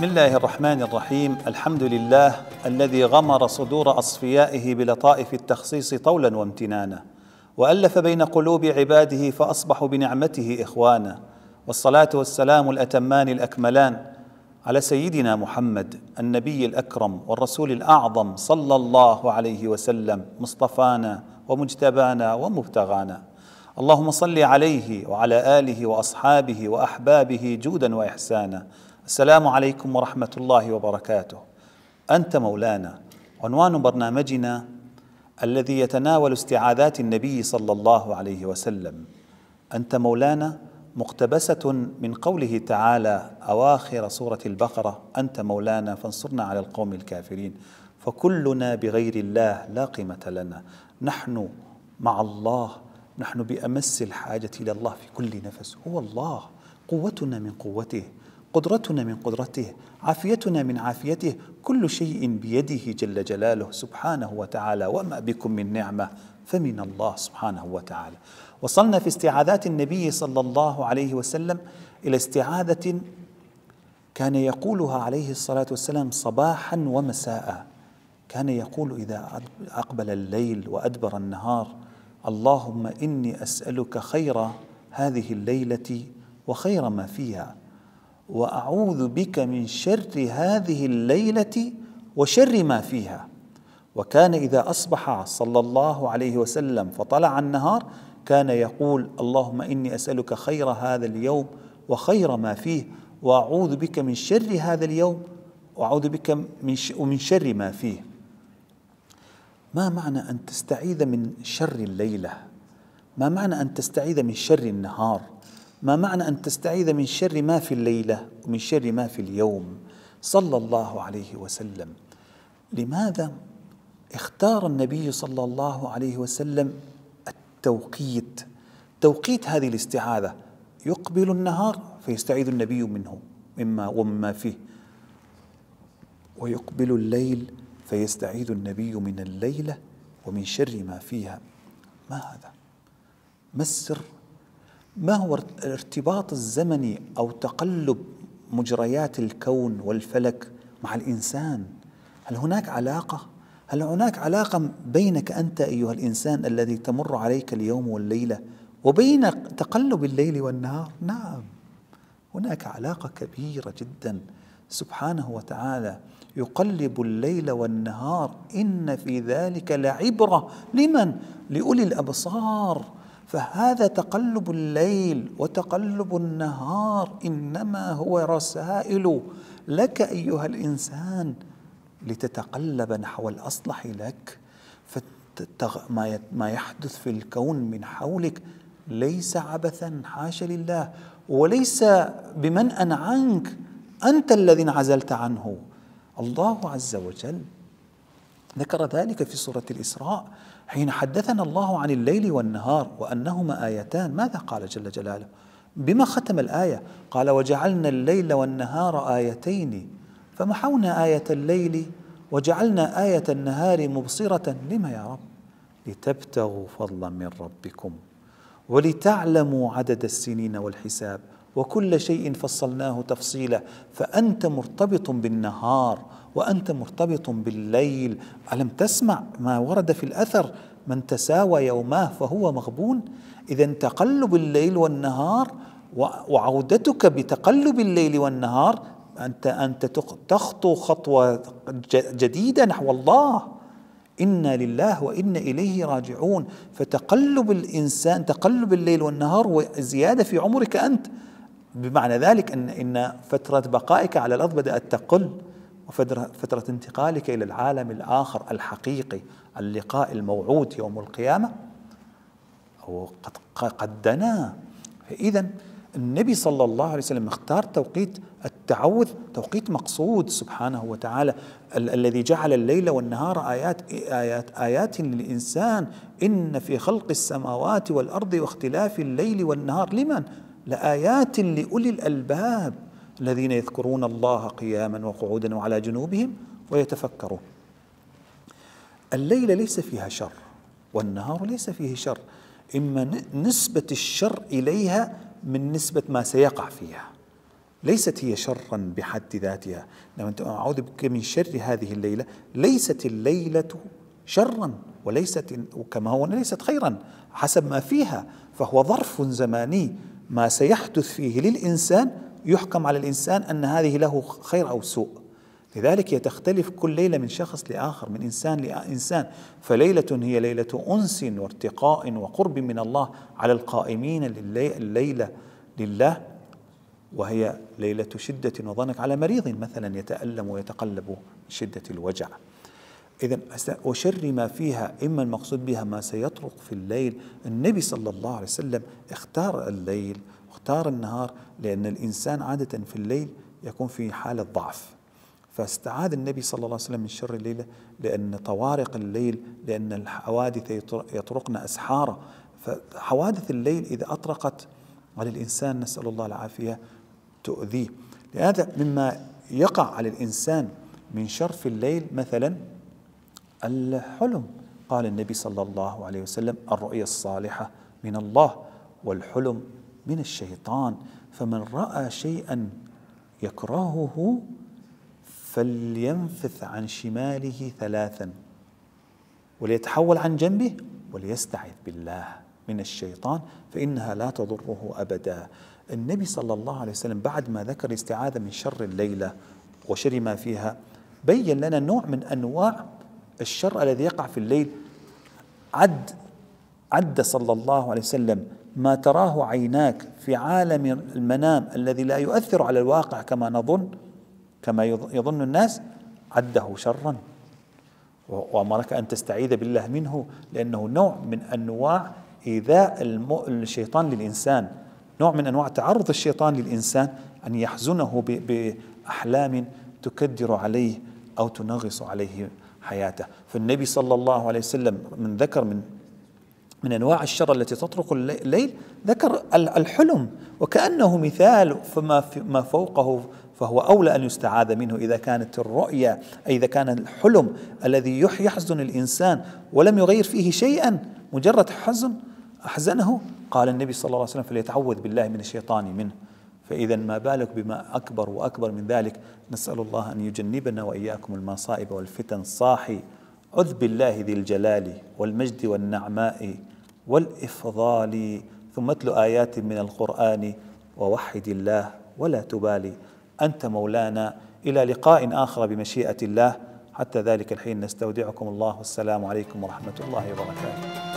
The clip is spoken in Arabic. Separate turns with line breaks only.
بسم الله الرحمن الرحيم الحمد لله الذي غمر صدور اصفيائه بلطائف التخصيص طولا وامتنانا والف بين قلوب عباده فاصبحوا بنعمته اخوانا والصلاه والسلام الاتمان الاكملان على سيدنا محمد النبي الاكرم والرسول الاعظم صلى الله عليه وسلم مصطفانا ومجتبانا ومبتغانا اللهم صل عليه وعلى اله واصحابه واحبابه جودا واحسانا السلام عليكم ورحمه الله وبركاته انت مولانا عنوان برنامجنا الذي يتناول استعاذات النبي صلى الله عليه وسلم انت مولانا مقتبسه من قوله تعالى اواخر سوره البقره انت مولانا فانصرنا على القوم الكافرين فكلنا بغير الله لا قيمه لنا نحن مع الله نحن بامس الحاجه الى الله في كل نفس هو الله قوتنا من قوته قدرتنا من قدرته عافيتنا من عافيته كل شيء بيده جل جلاله سبحانه وتعالى وما بكم من نعمه فمن الله سبحانه وتعالى وصلنا في استعاذات النبي صلى الله عليه وسلم الى استعاذه كان يقولها عليه الصلاه والسلام صباحا ومساء كان يقول اذا اقبل الليل وادبر النهار اللهم اني اسالك خير هذه الليله وخير ما فيها واعوذ بك من شر هذه الليله وشر ما فيها وكان اذا اصبح صلى الله عليه وسلم فطلع النهار كان يقول اللهم اني اسالك خير هذا اليوم وخير ما فيه واعوذ بك من شر هذا اليوم واعوذ بك من ومن شر ما فيه ما معنى ان تستعيذ من شر الليله ما معنى ان تستعيذ من شر النهار ما معنى أن تستعيذ من شر ما في الليلة ومن شر ما في اليوم صلى الله عليه وسلم لماذا اختار النبي صلى الله عليه وسلم التوقيت توقيت هذه الاستعاذة يقبل النهار فيستعيذ النبي منه مما ومما فيه ويقبل الليل فيستعيذ النبي من الليلة ومن شر ما فيها ما هذا ما السر ما هو الارتباط الزمني او تقلب مجريات الكون والفلك مع الانسان؟ هل هناك علاقه؟ هل هناك علاقه بينك انت ايها الانسان الذي تمر عليك اليوم والليله وبين تقلب الليل والنهار؟ نعم هناك علاقه كبيره جدا سبحانه وتعالى يقلب الليل والنهار ان في ذلك لعبره لمن؟ لاولي الابصار فهذا تقلب الليل وتقلب النهار انما هو رسائل لك ايها الانسان لتتقلب نحو الاصلح لك ما يحدث في الكون من حولك ليس عبثا حاشا لله وليس بمنأ عنك أنت الذي انعزلت عنه الله عز وجل ذكر ذلك في سورة الإسراء حين حدثنا الله عن الليل والنهار وانهما ايتان ماذا قال جل جلاله بما ختم الايه قال وجعلنا الليل والنهار ايتين فمحونا ايه الليل وجعلنا ايه النهار مبصره لما يا رب لتبتغوا فضلا من ربكم ولتعلموا عدد السنين والحساب وكل شيء فصلناه تفصيلا فأنت مرتبط بالنهار وأنت مرتبط بالليل ألم تسمع ما ورد في الأثر من تساوى يوماه فهو مغبون إذا تقلب الليل والنهار وعودتك بتقلب الليل والنهار أنت أنت تخطو خطوة جديدة نحو الله إنا لله وإنا إليه راجعون فتقلب الإنسان تقلب الليل والنهار وزيادة في عمرك أنت بمعنى ذلك ان ان فتره بقائك على الارض بدات تقل وفتره انتقالك الى العالم الاخر الحقيقي اللقاء الموعود يوم القيامه هو قد قد دنا فاذا النبي صلى الله عليه وسلم اختار توقيت التعوذ توقيت مقصود سبحانه وتعالى ال- الذي جعل الليل والنهار آيات, آيات آيات للإنسان إن في خلق السماوات والأرض واختلاف الليل والنهار لمن؟ لآيات لأولي الألباب الذين يذكرون الله قياما وقعودا وعلى جنوبهم ويتفكرون الليل ليس فيها شر والنهار ليس فيه شر إما نسبة الشر إليها من نسبة ما سيقع فيها ليست هي شرا بحد ذاتها لما أنت أعوذ بك من شر هذه الليلة ليست الليلة شرا وليست كما هو ليست خيرا حسب ما فيها فهو ظرف زماني ما سيحدث فيه للإنسان يحكم على الإنسان أن هذه له خير أو سوء لذلك هي تختلف كل ليلة من شخص لآخر من إنسان لإنسان فليلة هي ليلة أنس وارتقاء وقرب من الله على القائمين الليلة لله وهي ليلة شدة وضنك على مريض مثلا يتألم ويتقلب شدة الوجع إذا وشر ما فيها إما المقصود بها ما سيطرق في الليل النبي صلى الله عليه وسلم اختار الليل واختار النهار لأن الإنسان عادة في الليل يكون في حالة ضعف فاستعاذ النبي صلى الله عليه وسلم من شر الليلة لأن طوارق الليل لأن الحوادث يطرقن أسحارا فحوادث الليل إذا أطرقت على الإنسان نسأل الله العافية تؤذيه لهذا مما يقع على الإنسان من شر في الليل مثلا الحلم قال النبي صلى الله عليه وسلم الرؤيا الصالحة من الله والحلم من الشيطان فمن رأى شيئا يكرهه فلينفث عن شماله ثلاثا وليتحول عن جنبه وليستعذ بالله من الشيطان فإنها لا تضره أبدا النبي صلى الله عليه وسلم بعد ما ذكر الاستعاذة من شر الليلة وشر ما فيها بين لنا نوع من أنواع الشر الذي يقع في الليل عد عد صلى الله عليه وسلم ما تراه عيناك في عالم المنام الذي لا يؤثر على الواقع كما نظن كما يظن الناس عده شرا وأمرك أن تستعيذ بالله منه لأنه نوع من أنواع إيذاء الشيطان للإنسان نوع من أنواع تعرض الشيطان للإنسان أن يحزنه بأحلام تكدر عليه أو تنغص عليه حياته فالنبي صلى الله عليه وسلم من ذكر من من انواع الشر التي تطرق الليل ذكر الحلم وكانه مثال فما ما فوقه فهو اولى ان يستعاذ منه اذا كانت الرؤيا اي اذا كان الحلم الذي يحزن الانسان ولم يغير فيه شيئا مجرد حزن احزنه قال النبي صلى الله عليه وسلم فليتعوذ بالله من الشيطان منه فإذا ما بالك بما أكبر وأكبر من ذلك نسأل الله أن يجنبنا وإياكم المصائب والفتن صاحي عذ بالله ذي الجلال والمجد والنعماء والإفضال ثم اتل آيات من القرآن ووحد الله ولا تبالي أنت مولانا إلى لقاء آخر بمشيئة الله حتى ذلك الحين نستودعكم الله والسلام عليكم ورحمة الله وبركاته